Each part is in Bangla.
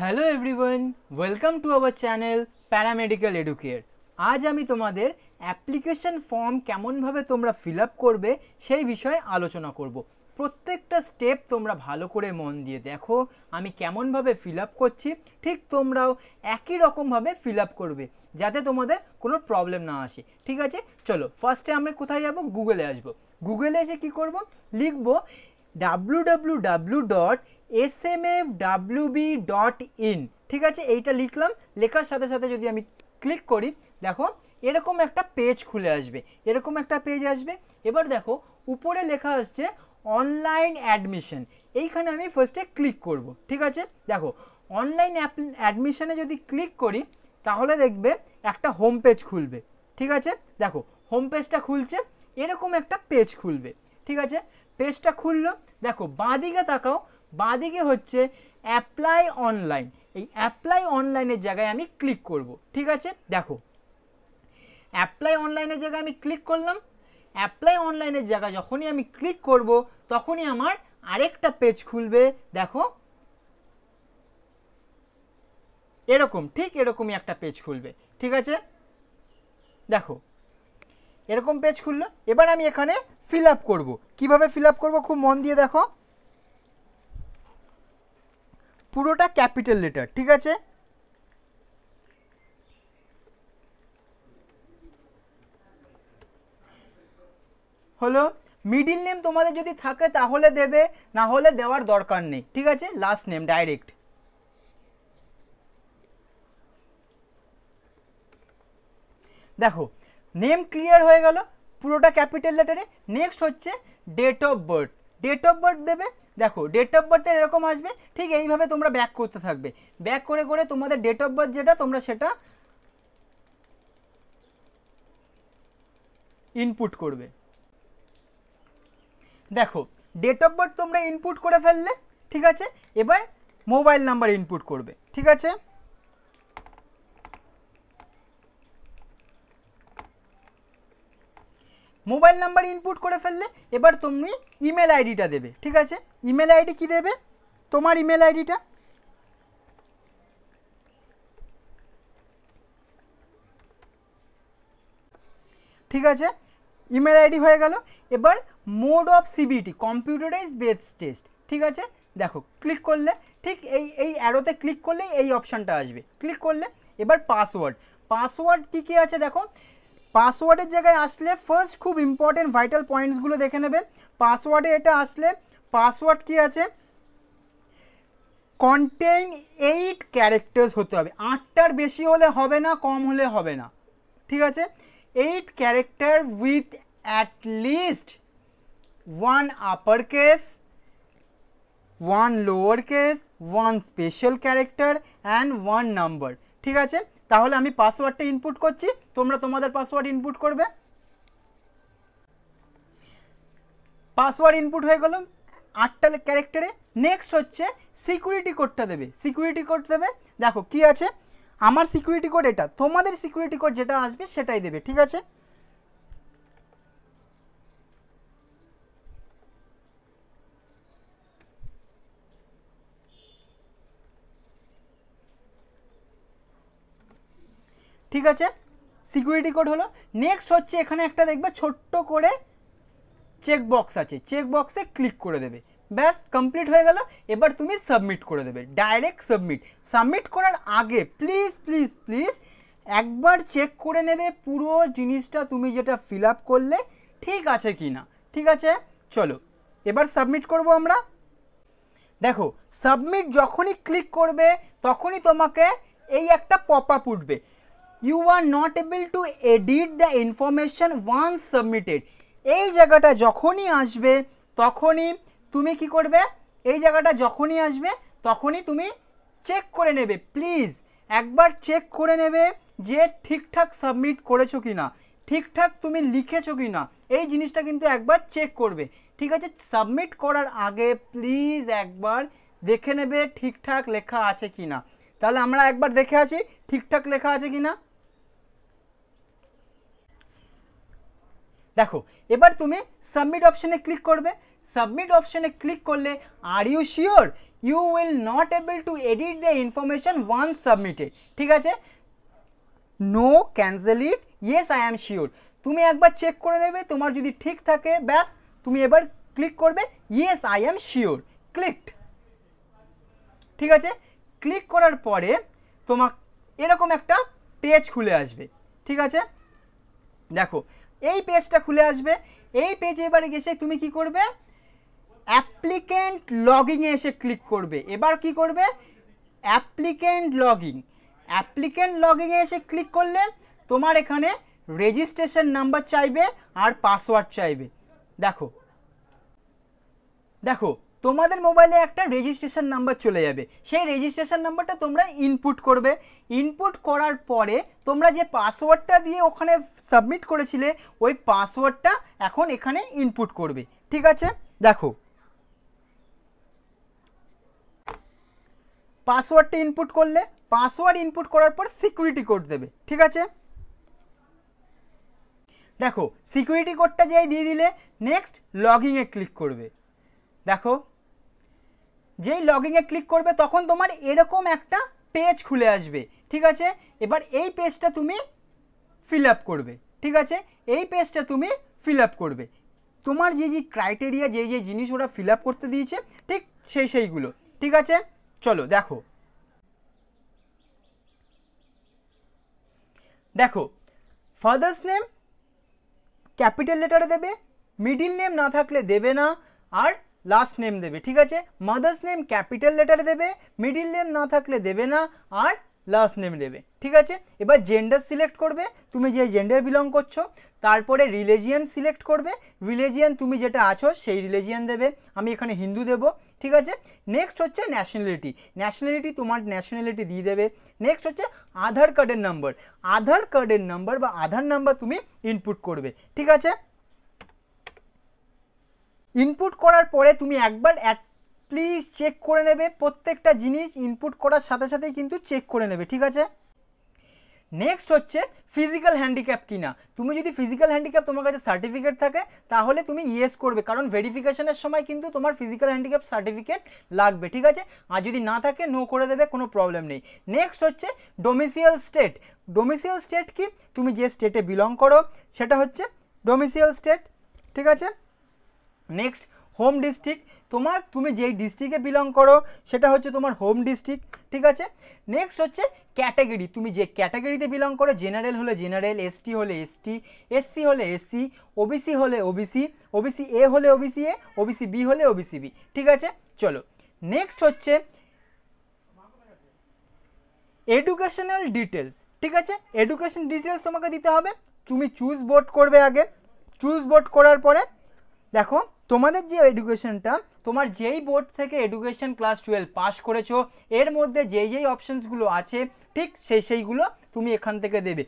Hello everyone welcome to our channel paramedical educate আজ আমি তোমাদের অ্যাপ্লিকেশন ফর্ম কেমনভাবে তোমরা ফিল আপ করবে সেই বিষয়ে আলোচনা করব প্রত্যেকটা স্টেপ তোমরা ভালো করে মন দিয়ে দেখো আমি কেমনভাবে ফিল আপ করছি ঠিক তোমরাও একই রকমভাবে ফিল আপ করবে যাতে তোমাদের কোনো প্রবলেম না আসে ঠিক আছে চলো ফার্স্টে আমরা কোথায় যাব গুগলে আসব গুগলে এসে কি করব লিখব W dot S M F WB dot in ঠিক আছে এইটা লিখলাম লেখার সাথে সাথে যদি আমি ক্লিক করি দেখো এরকম একটা পেজ খুলে আসবে এরকম একটা পেজ আসবে এবার দেখো উপরে লেখা আসছে অনলাইন অ্যাডমিশন এইখানে আমি ফার্স্টে ক্লিক করব ঠিক আছে দেখো অনলাইন অ্যাপ অ্যাডমিশনে যদি ক্লিক করি তাহলে দেখবে একটা হোম পেজ খুলবে ঠিক আছে দেখো হোম পেজটা খুলছে এরকম একটা পেজ খুলবে ঠিক আছে পেজটা খুললো দেখো বাঁদিকে তাকাও বাঁদিকে হচ্ছে অ্যাপ্লাই অনলাইন এই অ্যাপ্লাই অনলাইনের জায়গায় আমি ক্লিক করব ঠিক আছে দেখো অ্যাপ্লাই অনলাইনের জায়গায় আমি ক্লিক করলাম অ্যাপ্লাই অনলাইনের জায়গায় যখনই আমি ক্লিক করব তখনই আমার আরেকটা পেজ খুলবে দেখো এরকম ঠিক এরকমই একটা পেজ খুলবে ঠিক আছে দেখো এরকম পেজ খুললো এবার আমি এখানে ফিল আপ করবো কীভাবে ফিল আপ করবো খুব মন দিয়ে দেখো পুরোটা ক্যাপিটাল লেটার ঠিক আছে হলো মিডিল নেম তোমাদের যদি থাকে তাহলে দেবে না হলে দেওয়ার দরকার নেই ঠিক আছে লাস্ট নেম ডাইরেক্ট দেখো নেম ক্লিয়ার হয়ে গেল পুরোটা ক্যাপিটাল লেটারে নেক্সট হচ্ছে date of birth date of birth দেবে দেখো ডেট অফ বার্থের এরকম আসবে ঠিক এইভাবে তোমরা ব্যাক করতে থাকবে ব্যাক করে করে তোমাদের ডেট অফ বার্থ যেটা তোমরা সেটা ইনপুট করবে দেখো ডেট অফ বার্থ তোমরা ইনপুট করে ফেললে ঠিক আছে এবার মোবাইল নাম্বার ইনপুট করবে ঠিক আছে মোবাইল নাম্বার ইনপুট করে ফেললে এবার তুমি ইমেল আইডিটা দেবে ঠিক আছে ইমেল আইডি কি দেবে তোমার ইমেল আইডিটা ঠিক আছে ইমেল আইডি হয়ে গেল এবার mode of CBT computerize base test ঠিক আছে দেখো ক্লিক করলে ঠিক এই এই অ্যারোতে ক্লিক করলেই এই অপশানটা আসবে ক্লিক করলে এবার পাসওয়ার্ড পাসওয়ার্ড কী কী আছে দেখো পাসওয়ার্ডের জায়গায় আসলে ফার্স্ট খুব ইম্পর্টেন্ট ভাইটাল পয়েন্টসগুলো দেখে নেবেন পাসওয়ার্ডে এটা আসলে পাসওয়ার্ড কি আছে কন্টেন এইট ক্যারেক্টার্স হতে হবে আটটার বেশি হলে হবে না কম হলে হবে না ঠিক আছে eight character with at least one upper case one lower case one special character and one number ঠিক আছে তাহলে আমি পাসওয়ার্ডটা ইনপুট করছি তোমরা তোমাদের পাসওয়ার্ড ইনপুট করবে পাসওয়ার্ড ইনপুট হয়ে গেল আটটা ক্যারেক্টারে নেক্সট হচ্ছে সিকিউরিটি কোডটা দেবে সিকিউরিটি কোড দেবে দেখো কি আছে আমার সিকিউরিটি কোড এটা তোমাদের সিকিউরিটি কোড যেটা আসবে সেটাই দেবে ঠিক আছে ঠিক আছে সিকিউরিটি কোড হলো নেক্সট হচ্ছে এখানে একটা দেখবে ছোট্ট করে চেক বক্স আছে চেক বক্সে ক্লিক করে দেবে ব্যাস কমপ্লিট হয়ে গেল এবার তুমি সাবমিট করে দেবে ডাইরেক্ট সাবমিট সাবমিট করার আগে প্লিজ প্লিজ প্লিজ একবার চেক করে নেবে পুরো জিনিসটা তুমি যেটা ফিল আপ করলে ঠিক আছে কি না ঠিক আছে চলো এবার সাবমিট করব আমরা দেখো সাবমিট যখনই ক্লিক করবে তখনই তোমাকে এই একটা পপ আপ উঠবে you are not able to edit the information once submitted এই জায়গাটা যখনই আসবে তখনই তুমি কি করবে এই জায়গাটা যখনই আসবে তখনই তুমি চেক করে নেবে প্লিজ একবার চেক করে নেবে যে ঠিকঠাক সাবমিট করেছো কি না ঠিকঠাক তুমি লিখেছো কি না এই জিনিসটা কিন্তু একবার চেক করবে ঠিক আছে সাবমিট করার আগে প্লিজ একবার দেখে নেবে ঠিকঠাক লেখা আছে কি না তাহলে আমরা একবার দেখে আসি ঠিকঠাক লেখা আছে কি না দেখো এবার তুমি সাবমিট অপশানে ক্লিক করবে সাবমিট অপশানে ক্লিক করলে are you sure you will not able to edit the information once submitted ঠিক আছে no cancel it yes I am sure তুমি একবার চেক করে নেবে তোমার যদি ঠিক থাকে ব্যাস তুমি এবার ক্লিক করবে yes I am sure clicked ঠিক আছে ক্লিক করার পরে তোমার এরকম একটা পেজ খুলে আসবে ঠিক আছে দেখো এই পেজটা খুলে আসবে এই পেজে এবারে গেছে তুমি কি করবে অ্যাপ্লিকেন্ট লগিংয়ে এসে ক্লিক করবে এবার কি করবে অ্যাপ্লিকেন্ট লগিং অ্যাপ্লিকেন্ট লগিংয়ে এসে ক্লিক করলে তোমার এখানে রেজিস্ট্রেশন নাম্বার চাইবে আর পাসওয়ার্ড চাইবে দেখো দেখো তোমাদের মোবাইলে একটা রেজিস্ট্রেশন নাম্বার চলে যাবে সেই রেজিস্ট্রেশন নাম্বারটা তোমরা ইনপুট করবে ইনপুট করার পরে তোমরা যে পাসওয়ার্ডটা দিয়ে ওখানে সাবমিট করেছিলে ওই পাসওয়ার্ডটা এখন এখানে ইনপুট করবে ঠিক আছে দেখো পাসওয়ার্ডটা ইনপুট করলে পাসওয়ার্ড ইনপুট করার পর সিকিউরিটি কোড দেবে ঠিক আছে দেখো সিকিউরিটি কোডটা যাই দিয়ে দিলে নেক্সট ইনে ক্লিক করবে দেখো যেই লগিংয়ে ক্লিক করবে তখন তোমার এরকম একটা পেজ খুলে আসবে ঠিক আছে এবার এই পেজটা তুমি ফিল আপ করবে ঠিক আছে এই পেজটা তুমি ফিল আপ করবে তোমার যে যে ক্রাইটেরিয়া যে যে জিনিস ওরা ফিল আপ করতে দিয়েছে ঠিক সেই সেইগুলো ঠিক আছে চলো দেখো দেখো ফাদার্স নেম ক্যাপিটাল লেটারে দেবে মিডিল নেম না থাকলে দেবে না আর লাস্ট নেম দেবে ঠিক আছে মাদার্স নেম ক্যাপিটাল লেটার দেবে মিডিল নেম না থাকলে দেবে না আর লাস্ট নেম দেবে ঠিক আছে এবার জেন্ডার সিলেক্ট করবে তুমি যে জেন্ডার বিলং করছো তারপরে রিলিজিয়ান সিলেক্ট করবে রিলিজিয়ান তুমি যেটা আছো সেই রিলিজিয়ান দেবে আমি এখানে হিন্দু দেব ঠিক আছে নেক্সট হচ্ছে ন্যাশনালিটি ন্যাশনালিটি তোমার ন্যাশনালিটি দিয়ে দেবে নেক্সট হচ্ছে আধার কার্ডের নাম্বার আধার কার্ডের নাম্বার বা আধার নাম্বার তুমি ইনপুট করবে ঠিক আছে ইনপুট করার পরে তুমি একবার প্লিজ চেক করে নেবে প্রত্যেকটা জিনিস ইনপুট করার সাথে সাথেই কিন্তু চেক করে নেবে ঠিক আছে নেক্সট হচ্ছে ফিজিক্যাল হ্যান্ডিক্যাপ কিনা তুমি যদি ফিজিক্যাল হ্যান্ডিক্যাপ তোমার কাছে সার্টিফিকেট থাকে তাহলে তুমি ইয়েস করবে কারণ ভেরিফিকেশনের সময় কিন্তু তোমার ফিজিক্যাল হ্যান্ডিক্যাপ সার্টিফিকেট লাগবে ঠিক আছে আর যদি না থাকে নো করে দেবে কোনো প্রবলেম নেই নেক্সট হচ্ছে ডোমিসিয়াল স্টেট ডোমিসিয়াল স্টেট কি তুমি যে স্টেটে বিলং করো সেটা হচ্ছে ডোমিসিয়াল স্টেট ঠিক আছে নেক্সট হোম ডিস্ট্রিক্ট তোমার তুমি যেই ডিস্ট্রিক্টে বিলং করো সেটা হচ্ছে তোমার হোম ডিস্ট্রিক্ট ঠিক আছে নেক্সট হচ্ছে ক্যাটাগরি তুমি যে ক্যাটাগরিতে বিলং করো জেনারেল হলে জেনারেল এসটি হলে এসটি এসসি হলে এসসি ওবিসি হলে ওবিসি ওবিসি এ হলে ওবিসি এ ওবিসি বি হলে ওবিসি বি ঠিক আছে চলো নেক্সট হচ্ছে এডুকেশনাল ডিটেলস ঠিক আছে এডুকেশন ডিটেলস তোমাকে দিতে হবে তুমি চুজ বোর্ড করবে আগে চুজ বোর্ড করার পরে দেখো তোমাদের যে এডুকেশনটা তোমার যেই বোর্ড থেকে এডুকেশন ক্লাস টুয়েলভ পাস করেছো এর মধ্যে যেই যেই অপশানসগুলো আছে ঠিক সেই সেইগুলো তুমি এখান থেকে দেবে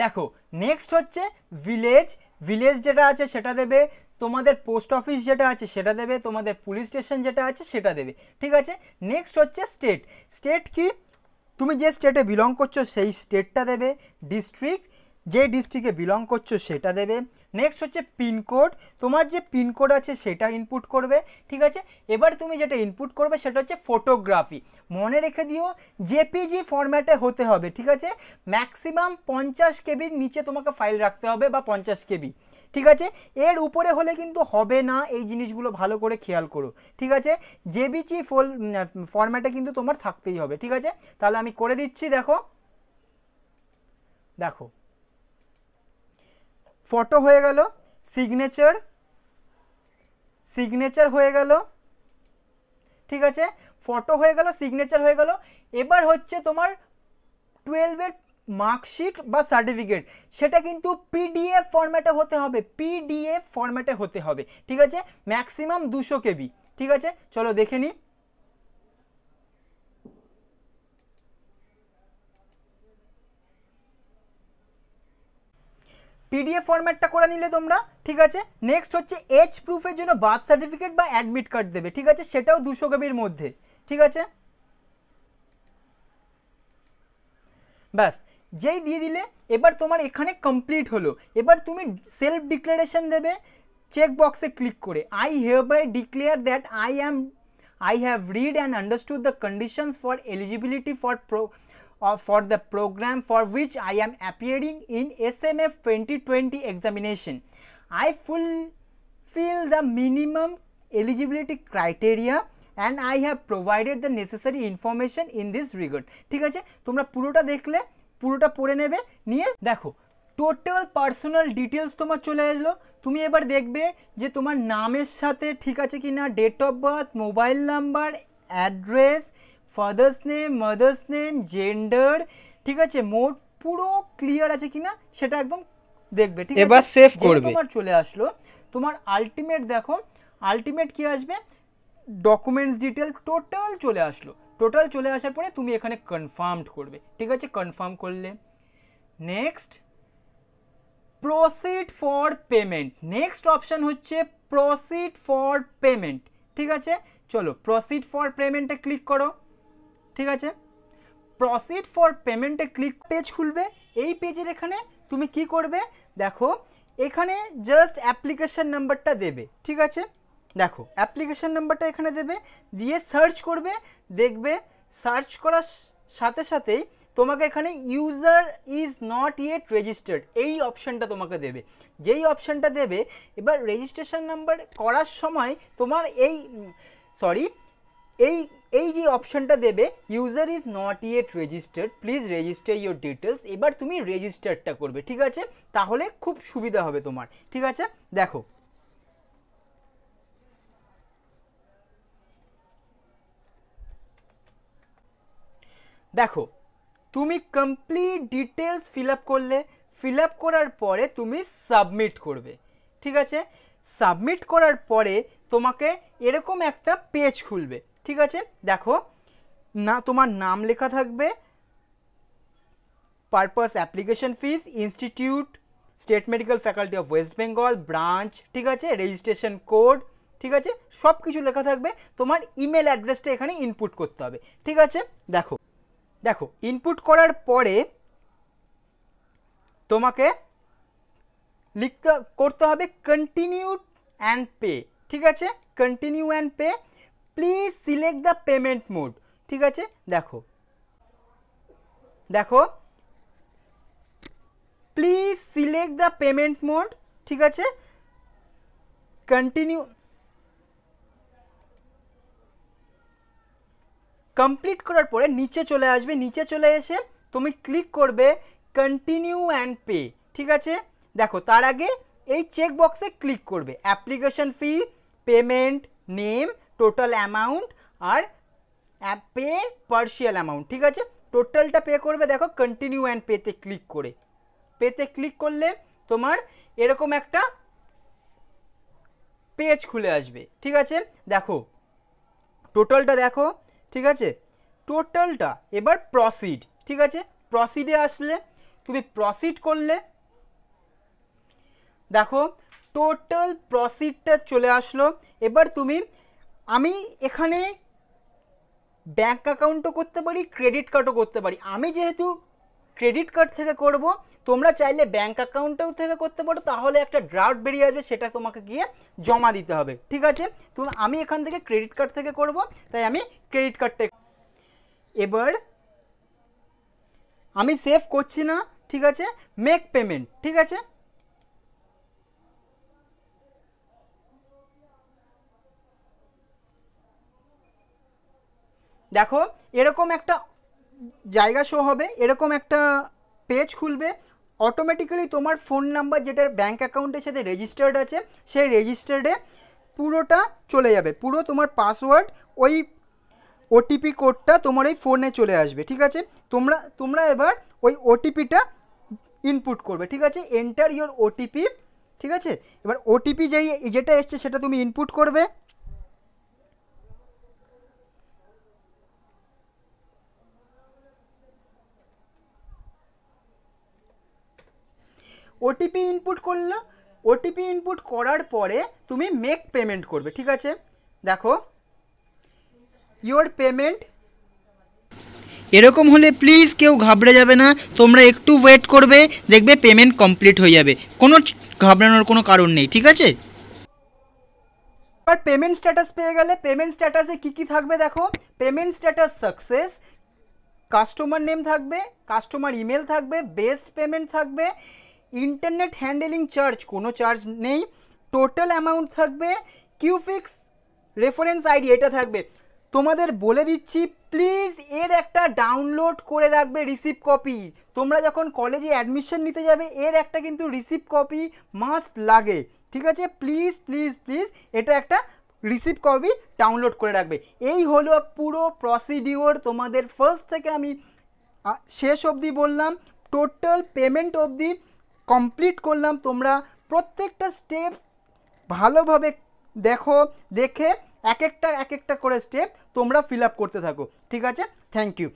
দেখো নেক্সট হচ্ছে ভিলেজ ভিলেজ যেটা আছে সেটা দেবে তোমাদের পোস্ট অফিস যেটা আছে সেটা দেবে তোমাদের পুলিশ স্টেশন যেটা আছে সেটা দেবে ঠিক আছে নেক্সট হচ্ছে স্টেট স্টেট কি তুমি যে স্টেটে বিলং করছো সেই স্টেটটা দেবে ডিস্ট্রিক্ট যে ডিস্ট্রিক্টে বিলং করছো সেটা দেবে নেক্সট হচ্ছে পিনকোড তোমার যে পিনকোড আছে সেটা ইনপুট করবে ঠিক আছে এবার তুমি যেটা ইনপুট করবে সেটা হচ্ছে ফটোগ্রাফি মনে রেখে দিও জেপিজি ফরম্যাটে হতে হবে ঠিক আছে ম্যাক্সিমাম পঞ্চাশ কেবির নিচে তোমাকে ফাইল রাখতে হবে বা পঞ্চাশ কেবি ঠিক আছে এর উপরে হলে কিন্তু হবে না এই জিনিসগুলো ভালো করে খেয়াল করো ঠিক আছে জেবিজি ফোল ফরম্যাটে কিন্তু তোমার থাকতেই হবে ঠিক আছে তাহলে আমি করে দিচ্ছি দেখো দেখো ফটো হয়ে গেল সিগনেচার সিগনেচার হয়ে গেল ঠিক আছে ফটো হয়ে গেল সিগনেচার হয়ে গেল এবার হচ্ছে তোমার টুয়েলভের মার্কশিট বা সার্টিফিকেট সেটা কিন্তু পিডিএফ ফর্ম্যাটে হতে হবে পিডিএফ ফর্ম্যাটে হতে হবে ঠিক আছে ম্যাক্সিমাম দুশো কেবি ঠিক আছে চলো দেখে নিই পিডিএফ ফরম্যাটটা করে নিলে তোমরা ঠিক আছে নেক্সট হচ্ছে এজ প্রুফের জন্য বার্থ সার্টিফিকেট বা অ্যাডমিট কার্ড দেবে ঠিক আছে সেটাও দুশো কপির মধ্যে ঠিক আছে ব্যাস যেই দিয়ে দিলে এবার তোমার এখানে কমপ্লিট হলো এবার তুমি সেলফ ডিক্লারেশন দেবে চেক বক্সে ক্লিক করে I have by declare that I am I have read and understood the conditions for eligibility for for the program for which I am appearing in SMF 2020 examination. I fulfill the minimum eligibility criteria and I have provided the necessary information in this regard ঠিক আছে তোমরা পুরোটা দেখলে পুরোটা পড়ে নেবে নিয়ে দেখো টোটাল পার্সোনাল ডিটেলস তোমার চলে এলো তুমি এবার দেখবে যে তোমার নামের সাথে ঠিক আছে কি না date of birth mobile number address father's name mother's name gender ঠিক আছে মোট পুরো ক্লিয়ার আছে কিনা সেটা একদম দেখবে ঠিক আছে এবার সেভ করবে তোমার চলে আসলো তোমার আলটিমেট দেখো আলটিমেট কি আসবে ডকুমেন্টস ডিটেল টোটাল চলে আসলো টোটাল চলে আসার পরে তুমি এখানে কনফার্মড করবে ঠিক আছে কনফার্ম করলে next proceed for payment next option হচ্ছে প্রসিড ফর পেমেন্ট ঠিক আছে চলো প্রসিড ফর পেমেন্টে ক্লিক করো ঠিক আছে প্রসিড ফর পেমেন্টে ক্লিক পেজ খুলবে এই পেজের এখানে তুমি কি করবে দেখো এখানে জাস্ট অ্যাপ্লিকেশান নাম্বারটা দেবে ঠিক আছে দেখো অ্যাপ্লিকেশান নাম্বারটা এখানে দেবে দিয়ে সার্চ করবে দেখবে সার্চ করার সাথে সাথেই তোমাকে এখানে user is not yet registered এই অপশানটা তোমাকে দেবে যেই অপশানটা দেবে এবার রেজিস্ট্রেশন নাম্বার করার সময় তোমার এই সরি এই এই যে অপশানটা দেবে user is not yet registered please register your details এবার তুমি রেজিস্টারটা করবে ঠিক আছে তাহলে খুব সুবিধা হবে তোমার ঠিক আছে দেখো দেখো তুমি কমপ্লিট ডিটেলস ফিল আপ করলে ফিল আপ করার পরে তুমি সাবমিট করবে ঠিক আছে সাবমিট করার পরে তোমাকে এরকম একটা পেজ খুলবে ঠিক আছে দেখো না তোমার নাম লেখা থাকবে purpose application fees institute state medical faculty of West Bengal branch ঠিক আছে রেজিস্ট্রেশন কোড ঠিক আছে সব কিছু লেখা থাকবে তোমার ইমেল অ্যাড্রেসটা এখানে ইনপুট করতে হবে ঠিক আছে দেখো দেখো ইনপুট করার পরে তোমাকে লিখতে করতে হবে কন্টিনিউ অ্যান্ড পে ঠিক আছে continue and pay please select the payment mode ঠিক আছে দেখো দেখো please select the payment mode ঠিক আছে কন্টিনিউ কমপ্লিট করার পরে নিচে চলে আসবে নিচে চলে এসে তুমি ক্লিক করবে কন্টিনিউ অ্যান্ড পে ঠিক আছে দেখো তার আগে এই চেক বক্সে ক্লিক করবে application fee payment name total amount আর পে পার্সিয়াল অ্যামাউন্ট ঠিক আছে টোটালটা পে করবে দেখো কন্টিনিউ অ্যান্ড পেতে ক্লিক করে পেতে ক্লিক করলে তোমার এরকম একটা পেজ খুলে আসবে ঠিক আছে দেখো টোটালটা দেখো ঠিক আছে টোটালটা এবার প্রসিড ঠিক আছে প্রসিডে আসলে তুমি প্রসিড করলে দেখো টোটাল প্রসিডটা চলে আসলো এবার তুমি আমি এখানে ব্যাঙ্ক অ্যাকাউন্টও করতে পারি ক্রেডিট কার্ডও করতে পারি আমি যেহেতু ক্রেডিট কার্ড থেকে করব তোমরা চাইলে ব্যাঙ্ক অ্যাকাউন্টেও থেকে করতে পারো তাহলে একটা ড্রাফট বেরিয়ে আসবে সেটা তোমাকে গিয়ে জমা দিতে হবে ঠিক আছে তো আমি এখান থেকে ক্রেডিট কার্ড থেকে করব তাই আমি ক্রেডিট কার্ডটা এবার আমি সেভ করছি না ঠিক আছে মেক পেমেন্ট ঠিক আছে দেখো এরকম একটা জায়গা শো হবে এরকম একটা পেজ খুলবে অটোমেটিক্যালি তোমার ফোন নাম্বার যেটার ব্যাঙ্ক অ্যাকাউন্টের সাথে রেজিস্টার্ড আছে সেই রেজিস্টার্ডে পুরোটা চলে যাবে পুরো তোমার পাসওয়ার্ড ওই ওটিপি কোডটা তোমার এই ফোনে চলে আসবে ঠিক আছে তোমরা তোমরা এবার ওই ওটিপিটা ইনপুট করবে ঠিক আছে এন্টার ইউর ওটিপি ঠিক আছে এবার ওটিপি যেই যেটা এসছে সেটা তুমি ইনপুট করবে ওটিপি ইনপুট করলো ওটিপি ইনপুট করার পরে তুমি মেক পেমেন্ট করবে ঠিক আছে দেখো ইওর পেমেন্ট এরকম হলে প্লিজ কেউ ঘাবড়ে যাবে না তোমরা একটু ওয়েট করবে দেখবে পেমেন্ট কমপ্লিট হয়ে যাবে কোনো ঘাবড়ানোর কোনো কারণ নেই ঠিক আছে এবার পেমেন্ট স্ট্যাটাস পেয়ে গেলে পেমেন্ট স্ট্যাটাসে কী কী থাকবে দেখো payment status success customer name থাকবে কাস্টমার ইমেল থাকবে বেস্ট পেমেন্ট থাকবে ইন্টারনেট হ্যান্ডেলিং চার্জ কোনো চার্জ নেই টোটাল অ্যামাউন্ট থাকবে কিউফিক্স রেফারেন্স আইডি এটা থাকবে তোমাদের বলে দিচ্ছি প্লিজ এর একটা ডাউনলোড করে রাখবে রিসিভ কপি তোমরা যখন কলেজে অ্যাডমিশন নিতে যাবে এর একটা কিন্তু রিসিভ কপি মাস্ট লাগে ঠিক আছে প্লিজ প্লিজ প্লিজ এটা একটা রিসিভ কপি ডাউনলোড করে রাখবে এই হলো পুরো প্রসিডিওর তোমাদের ফার্স্ট থেকে আমি শেষ অবধি বললাম টোটাল পেমেন্ট অবধি কমপ্লিট করলাম তোমরা প্রত্যেকটা স্টেপ ভালোভাবে দেখো দেখে এক একটা এক একটা করে স্টেপ তোমরা ফিল আপ করতে থাকো ঠিক আছে থ্যাংক ইউ